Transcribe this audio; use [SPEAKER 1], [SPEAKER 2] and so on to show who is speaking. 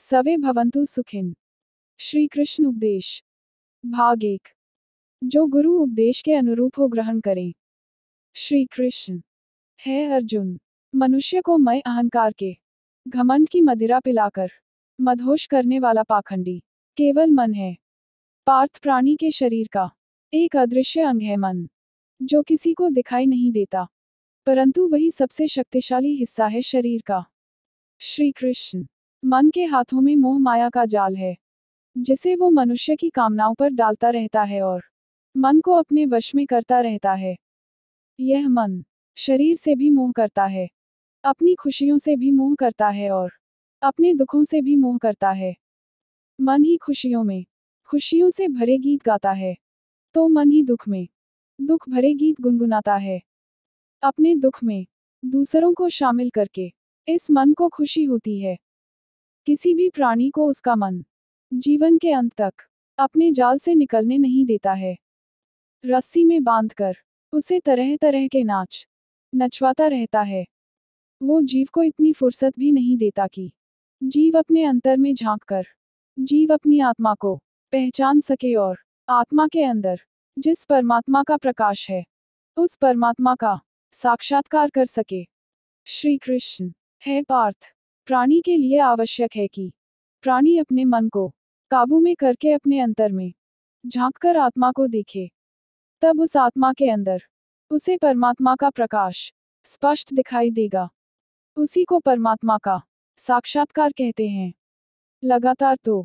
[SPEAKER 1] सवे भवंतु सुखिन श्री कृष्ण उपदेश भाग एक जो गुरु उपदेश के अनुरूप हो ग्रहण करें श्री कृष्ण है अर्जुन मनुष्य को मैं अहंकार के घमंड की मदिरा पिलाकर मधोश करने वाला पाखंडी केवल मन है पार्थ प्राणी के शरीर का एक अदृश्य अंग है मन जो किसी को दिखाई नहीं देता परंतु वही सबसे शक्तिशाली हिस्सा है शरीर का श्री कृष्ण मन के हाथों में मोह माया का जाल है जिसे वो मनुष्य की कामनाओं पर डालता रहता है और मन को अपने वश में करता रहता है यह मन शरीर से भी मोह करता है अपनी खुशियों से भी मोह करता है और अपने दुखों से भी मोह करता है मन ही खुशियों में खुशियों से भरे गीत गाता है तो मन ही दुख में दुख भरे गीत गुनगुनाता है अपने दुख में दूसरों को शामिल करके इस मन को खुशी होती है किसी भी प्राणी को उसका मन जीवन के अंत तक अपने जाल से निकलने नहीं देता है रस्सी में बांधकर उसे तरह तरह के नाच नचवाता रहता है वो जीव को इतनी फुर्सत भी नहीं देता कि जीव अपने अंतर में झांक कर जीव अपनी आत्मा को पहचान सके और आत्मा के अंदर जिस परमात्मा का प्रकाश है उस परमात्मा का साक्षात्कार कर सके श्री कृष्ण है पार्थ प्राणी के लिए आवश्यक है कि प्राणी अपने मन को काबू में करके अपने अंतर में झांक कर आत्मा को देखे तब उस आत्मा के अंदर उसे परमात्मा का प्रकाश स्पष्ट दिखाई देगा उसी को परमात्मा का साक्षात्कार कहते हैं लगातार तो